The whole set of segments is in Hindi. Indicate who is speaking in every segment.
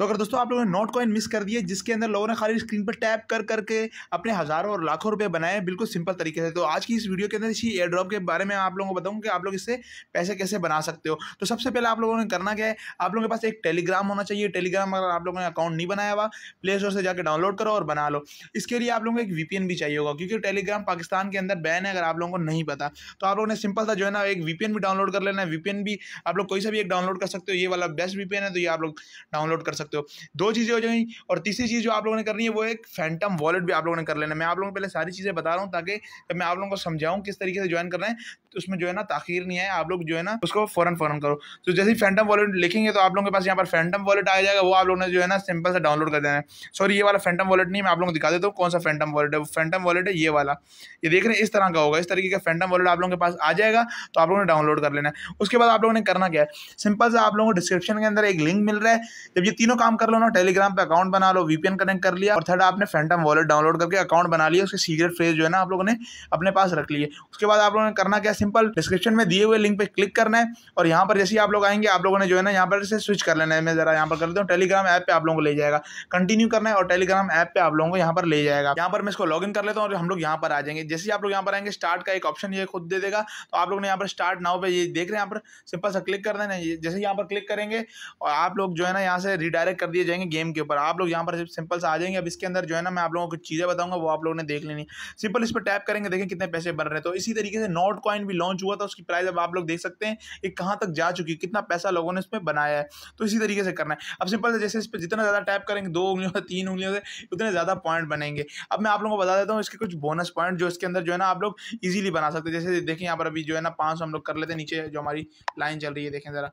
Speaker 1: तो अगर दोस्तों आप लोगों ने नोट कॉइन मिस कर दिए जिसके अंदर लोगों ने खाली स्क्रीन पर टैप कर करके अपने हज़ारों और लाखों रुपये बनाए बिल्कुल सिंपल तरीके से तो आज की इस वीडियो के अंदर इसी एयर ड्रॉप के बारे में आप लोगों को बताऊँ कि आप लोग इससे पैसे कैसे बना सकते हो तो सबसे पहले आप लोगों ने करना क्या है आप लोगों के पास एक टेलीग्राम होना चाहिए टेलीग्राम अगर आप लोगों ने अकाउंट नहीं बनाया हुआ प्ले स्टोर से जाकर डाउनलोड करो और बना लो इसके लिए आप लोगों को एक वीपीएन भी चाहिए होगा क्योंकि टेलीग्राम पाकिस्तान के अंदर बैन है अगर आप लोगों को नहीं पता तो आप लोगों ने सिंपल सा जो है ना एक वीपीएन भी डाउनलोड कर लेना है वीपीएन भी आप लोग कोई सा भी एक डाउनलोड कर सकते हो ये वाला बेस्ट वीपीएन है तो ये आप लोग डाउनलोड कर सकते सकते हो दो चीज़ें हो जाएंगी और तीसरी चीज़ जो आप लोगों ने करनी है वो एक फैंटम वॉलेट भी आप लोगों ने कर लेना मैं आप लोगों को पहले सारी चीज़ें बता रहा हूँ ताकि जब मैं आप लोगों को समझाऊँ किस तरीके से ज्वाइन करना है तो उसमें जो है ना ताखिर नहीं आए आप लोग जो है ना उसको फ़ौरन फ़ौरन करो तो जैसे फैंटम वॉलेट लिखेंगे तो आप लोगों के पास यहाँ पर फैंटम वॉलेट आ जाएगा वो आप लोगों ने जो है ना सिंपल से डाउनलोड कर देना है सॉरी ये वाला फैंटम वॉलेट नहीं मैं आप लोगों को दिखा देता हूँ कौन सा फैंटम वॉलेट है फैंटम वॉलेट है ये वाला ये देख रहे हैं इस तरह का होगा इस तरीके का फैंटम वॉलेट आप लोगों के पास आ जाएगा तो आप लोगों ने डाउनलोड कर लेना है उसके बाद आप लोगों ने करना क्या है सिंपल से आप लोगों को डिस्क्रिप्शन के अंदर एक लिंक मिल रहा है जब ये तीनों काम कर लो ना टेलीग्राम पे अकाउंट बना लो वीपीएन कनेक्ट कर लिया और थर्ड आपने फैंटम वॉलेट डाउनलोड करके अकाउंट बना लिया उसके सीक्रेट फ्रेज जो है ना आप लोगों ने अपने पास रख लिया उसके बाद आप लोगों ने करना क्या सिंपल डिस्क्रिप्शन में दिए हुए लिंक पे क्लिक करना है और यहाँ पर जैसे आप लोग आएंगे आप लोगों ने जो है ना यहाँ पर से स्विच कर लेना है मैं जरा यहाँ पर कर देता हूँ टेलीग्राम ऐप पे आप लोगों को ले जाएगा कंटिन्यू करना है और टेलीग्राम ऐप पे आप लोगों को यहाँ पर ले जाएगा यहाँ पर मैं इसको लॉग कर लेता हूँ और हम लोग यहाँ पर आ जाएंगे जैसे आप लोग यहाँ पर आएंगे स्टार्ट का एक ऑप्शन ये खुद दे देगा तो आप लोगों ने यहाँ पर स्टार्ट नाउ पे ये देख रहे हैं यहाँ पर सिंपल सा क्लिक कर देना जैसे यहाँ पर क्लिक करेंगे और आप लोग जो है ना यहाँ से रिडायर डायरेक्ट कर दिए जाएंगे गेम के ऊपर आप लोग यहाँ पर सिंपल से आ जाएंगे अब इसके अंदर जो है ना मैं आप लोगों को चीज़ें बताऊंगा वो आप लोगों ने देख लेनी सिंपल इस पर टैप करेंगे देखें कितने पैसे बन रहे हैं तो इसी तरीके से नोट कॉइन भी लॉन्च हुआ था उसकी प्राइस अब आप लोग देख सकते हैं कि कहाँ तक जा चुकी है कितना पैसा लोगों ने इसमें बनाया है तो इसी तरीके से करना है अब सिंपल से जैसे इस पर जितना ज़्यादा टैप करेंगे दो उंगलियों से तीन उंगलियों से उतने ज़्यादा पॉइंट बनेंगे अब मैं आप लोगों को बता देता हूँ इसके कुछ बोनस पॉइंट जो इसके अंदर जो है ना आप लोग ईजिली बना सकते हैं जैसे देखें यहाँ पर अभी जो है ना पाँच हम लोग कर लेते हैं नीचे जो हमारी लाइन चल रही है देखें ज़रा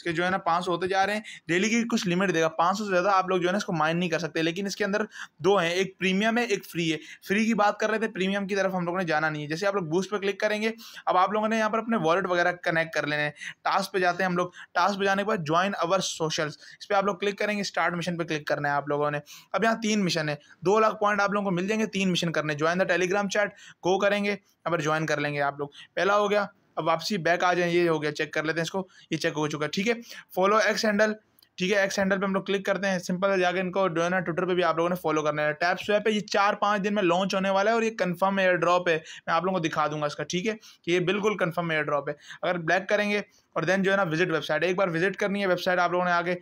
Speaker 1: इसके जो है ना पाँच होते जा रहे हैं डेली की कुछ लिमिट देगा पाँच से ज़्यादा आप लोग जो है ना इसको माइन नहीं कर सकते लेकिन इसके अंदर दो हैं एक प्रीमियम है एक फ्री है फ्री की बात कर रहे थे प्रीमियम की तरफ हम लोगों ने जाना नहीं है जैसे आप लोग बूस्ट पर क्लिक करेंगे अब आप लोगों ने यहाँ पर अपने वॉलेट वगैरह कनेक्ट कर लेने हैं टास्क पे जाते हैं हम लोग टास्क पे जाने के बाद ज्वाइन अवर सोशल्स इस पर आप लोग क्लिक करेंगे स्टार्ट मिशन पर क्लिक करना है आप लोगों ने अब यहाँ तीन मिशन है दो लाख पॉइंट आप लोगों को मिल जाएंगे तीन मिशन करने join the Telegram chat go करेंगे यहाँ पर ज्वाइन कर लेंगे आप लोग पहला हो गया अब वापसी बैक आ जाए ये हो गया चेक कर लेते हैं इसको ये चेक हो चुका है ठीक है फॉलो एक्स हैंडल ठीक है एक्स हैंडल पे हम लोग क्लिक करते हैं सिंपल जाकर इनको जो है ना ट्विटर पे भी आप लोगों ने फॉलो करना है टैप स्वैप है ये चार पाँच दिन में लॉन्च होने वाला है और ये कंफर्म एयर ड्रॉप है मैं आप लोगों को दिखा दूंगा इसका ठीक है कि ये बिल्कुल कंफर्म एयर ड्रॉप है अगर ब्लैक करेंगे और देन जो है ना विजिट वेबसाइट एक बार विजिट करनी है वेबसाइट आप लोगों ने आगे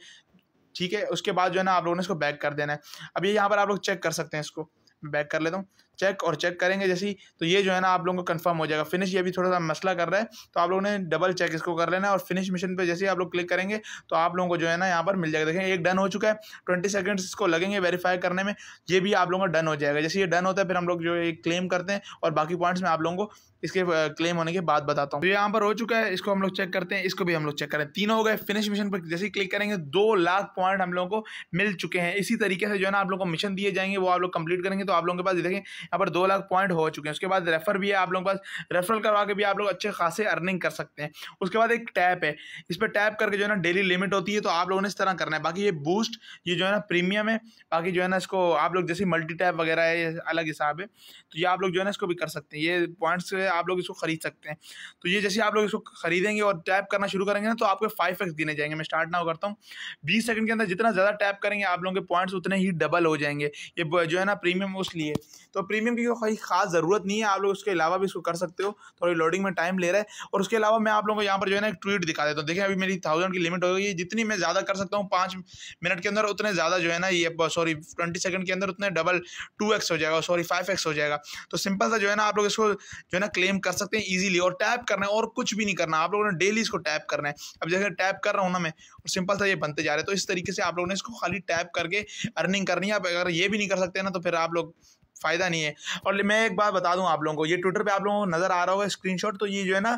Speaker 1: ठीक है उसके बाद जो है ना आप लोगों ने इसको बैक कर देना है अब ये यहाँ पर आप लोग चेक कर सकते हैं इसको बैक कर लेता हूँ चेक और चेक करेंगे जैसी तो ये जो है ना आप लोगों को कंफर्म हो जाएगा फिनिश ये भी थोड़ा सा मसला कर रहा है तो आप लोगों ने डबल चेक इसको कर लेना और फिनिश मिशन पर जैसे ही आप लोग क्लिक करेंगे तो आप लोगों को जो है ना यहाँ पर मिल जाएगा देखें एक डन हो चुका है ट्वेंटी सेकेंड्स इसको लगेंगे वेरीफाई करने में ये भी आप लोगों का डन हो जाएगा जैसे ये डन होता है फिर हम लोग जो है क्लेम करते हैं और बाकी पॉइंट्स में आप लोगों को इसके क्लेम होने के बाद बताता हूँ तो यहाँ पर हो चुका है इसको हम लोग चेक करते हैं इसको भी हम लोग चेक करें तीनों हो गए फिनिश मिशन पर जैसे ही क्लिक करेंगे दो लाख पॉइंट हम लोगों को मिल चुके हैं इसी तरीके से जो है ना आप लोग को मिशन दिए जाएंगे वो आप लोग कंप्लीट करेंगे तो आप लोगों के पास देखें यहाँ पर दो लाख पॉइंट हो चुके हैं उसके बाद रेफर भी है आप लोगों के पास रेफरल करवा के भी आप लोग अच्छे खासे अर्निंग कर सकते हैं उसके बाद एक टैप है इस पर टैप करके जो है ना डेली लिमिट होती है तो आप लोगों ने इस तरह करना है बाकी ये बूस्ट ये जो है ना प्रीमियम है बाकी जो है ना इसको आप लोग जैसे मल्टी टैप वगैरह है अलग हिसाब है तो ये आप लोग जो है ना इसको भी कर सकते हैं ये पॉइंट्स आप लोग इसको खरीद सकते हैं तो ये जैसे आप लोग इसको खरीदेंगे और टैप करना शुरू करेंगे ना तो आपके फाइव एक्स गिने जाएंगे मैं स्टार्ट ना करता हूँ बीस सेकंड के अंदर जितना ज़्यादा टैप करेंगे आप लोगों के पॉइंट्स उतने ही डबल हो जाएंगे ये जो है ना प्रीमियम उस लिए तो प्रीमियम की कोई खास ज़रूरत नहीं है आप लोग उसके अलावा भी इसको कर सकते हो थोड़ी लोडिंग में टाइम ले रहा है और उसके अलावा मैं आप लोगों को यहाँ पर जो है ना एक ट्वीट दिखा देता हूँ देखिए अभी मेरी थाउजेंड की लिमिट हो गई जितनी मैं ज़्यादा कर सकता हूँ पाँच मिनट के अंदर उतने ज़्यादा जो है ना ये सॉरी ट्वेंटी सेकंड के अंदर उतने डबल टू एक्स हो जाएगा सॉरी फाइव एक्स हो जाएगा तो सिंपल सा जो है ना आप लोग इसको जो है ना क्लेम कर सकते हैं ईजिली और टैप करना है और कुछ भी नहीं करना आप लोगों ने डेली इसको टैप करना है अब जैसे टैप कर रहा हूँ ना मैं और सिंपल सा ये बनते जा रहे तो इस तरीके से आप लोगों ने इसको खाली टैप करके अर्निंग करनी है अगर ये भी नहीं कर सकते ना तो फिर आप लोग फ़ायदा नहीं है और मैं एक बात बता दूं आप लोगों को ये ट्विटर पे आप लोगों को नज़र आ रहा होगा स्क्रीनशॉट तो ये जो है ना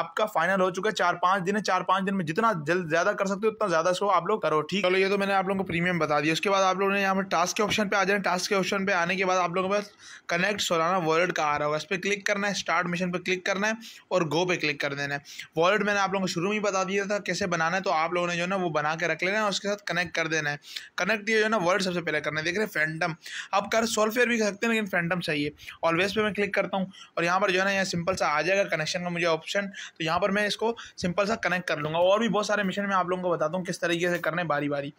Speaker 1: आपका फाइनल हो चुका है चार पाँच दिन है चार पाँच दिन में जितना जल्द ज़्यादा कर सकते हो उतना ज़्यादा इसको आप लोग करो ठीक चलो ये तो मैंने आप लोगों को प्रीमियम बता दिया उसके बाद आप लोगों ने यहाँ पर टास्क के ऑप्शन पर आ जाए टास्क के ऑप्शन पर आने के बाद आप लोगों के पास कनेक्ट सोलाना वॉलेट का आ रहा होगा इस पर क्लिक करना है स्टार्ट मिशन पर क्लिक करना है और गो पे क्लिक कर देना है वॉलेट मैंने आप लोगों को शुरू में ही बता दिया था कैसे बनाना है तो आप लोगों ने जो है ना वो बना के रख लेना है उसके साथ कनेक्ट कर देना है कनेक्ट ये जो है ना वर्ल्ड सबसे पहले करना है देख रहे हैं फैंडम आप कर सॉल्वेयर भी कर सकते सकते हैं लेकिन फैंटम चाहिए ऑलवेज पे मैं क्लिक करता हूँ और यहाँ पर जो है ना यहाँ सिंपल सा आ जाएगा कनेक्शन का मुझे ऑप्शन तो यहाँ पर मैं इसको सिंपल सा कनेक्ट कर लूँगा और भी बहुत सारे मिशन मैं आप लोगों को बताता हूँ किस तरीके से करने बारी बारी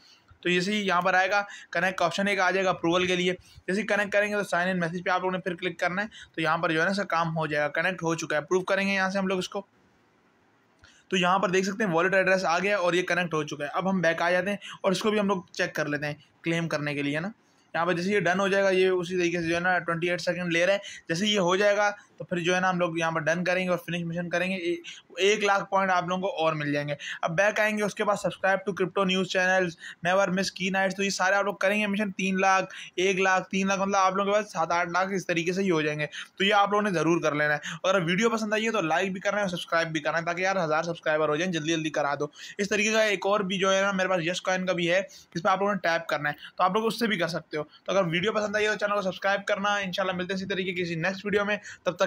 Speaker 1: तो जैसे ही यहाँ पर आएगा कनेक्ट ऑप्शन एक आ जाएगा अप्रूवल के लिए जैसे कनेक्ट करेंगे तो साइन इन मैसेज पे आप लोगों ने फिर क्लिक करना है तो यहाँ पर जो है ना सर काम हो जाएगा कनेक्ट हो चुका है अप्रूव करेंगे यहाँ से हम लोग इसको तो यहाँ पर देख सकते हैं वॉलेट एड्रेस आ गया और ये कनेक्ट हो चुका है अब हम बैक आ जाते हैं और इसको भी हम लोग चेक कर लेते हैं क्लेम करने के लिए ना यहाँ पर जैसे ये डन हो जाएगा ये उसी तरीके से जो है ना ट्वेंटी एट सेकेंड ले रहे हैं जैसे ये हो जाएगा तो फिर जो है ना हम लोग यहाँ पर डन करेंगे और फिनिश मिशन करेंगे एक लाख पॉइंट आप लोगों को और मिल जाएंगे अब बैक आएंगे उसके बाद subscribe to crypto news channels never miss की नाइट्स तो ये सारे आप लोग करेंगे मिशन तीन लाख एक लाख तीन लाख मतलब आप लोगों के पास सात आठ लाख इस तरीके से ही हो जाएंगे तो ये आप लोगों ने ज़रूर कर लेना है और अगर वीडियो पसंद आई है तो लाइक भी करना है और सब्सक्राइब भी करना है ताकि यार हज़ार सब्सक्राइबर हो जाए जल्दी जल्दी करा दो इस तरीके का एक और भी जो है ना मेरे पास यश कॉइन का भी है इस पर आप लोगों ने टैप करना है तो आप लोग उससे भी कर सकते हो तो अगर वीडियो पसंद आई है तो चैनल को सब्सक्राइब करना इंशाल्लाह मिलते हैं इसी तरीके किसी नेक्स्ट वीडियो में तब तक